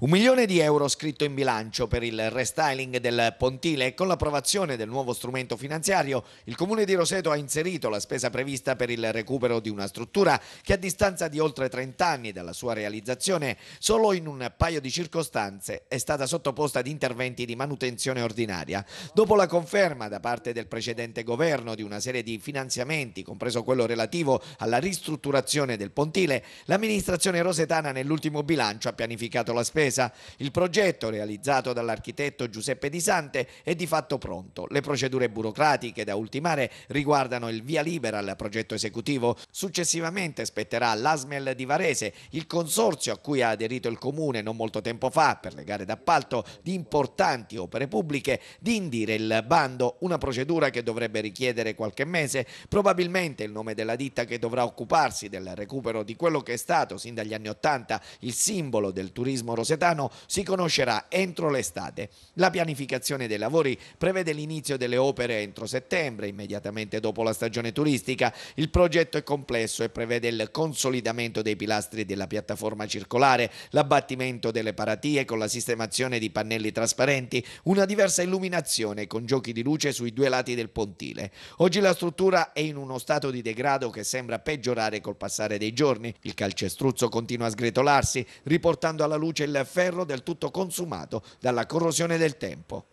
Un milione di euro scritto in bilancio per il restyling del pontile e con l'approvazione del nuovo strumento finanziario il comune di Roseto ha inserito la spesa prevista per il recupero di una struttura che a distanza di oltre 30 anni dalla sua realizzazione solo in un paio di circostanze è stata sottoposta ad interventi di manutenzione ordinaria. Dopo la conferma da parte del precedente governo di una serie di finanziamenti, compreso quello relativo alla ristrutturazione del pontile, l'amministrazione rosetana nell'ultimo bilancio ha pianificato la spesa attesa. Il progetto, realizzato dall'architetto Giuseppe Di Sante, è di fatto pronto. Le procedure burocratiche da ultimare riguardano il via libera al progetto esecutivo. Successivamente spetterà l'ASMEL di Varese, il consorzio a cui ha aderito il Comune non molto tempo fa per le gare d'appalto di importanti opere pubbliche, di indire il bando, una procedura che dovrebbe richiedere qualche mese. Probabilmente il nome della ditta che dovrà occuparsi del recupero di quello che è stato sin dagli anni Ottanta il simbolo del turismo rosetto Casertano si conoscerà entro l'estate. La pianificazione dei lavori prevede l'inizio delle opere entro settembre, immediatamente dopo la stagione turistica. Il progetto è complesso e prevede il consolidamento dei pilastri della piattaforma circolare, l'abbattimento delle paratie con la sistemazione di pannelli trasparenti, una diversa illuminazione con giochi di luce sui due lati del pontile. Oggi la struttura è in uno stato di degrado che sembra peggiorare col passare dei giorni. Il calcestruzzo continua a sgretolarsi, riportando alla luce il ferro del tutto consumato dalla corrosione del tempo.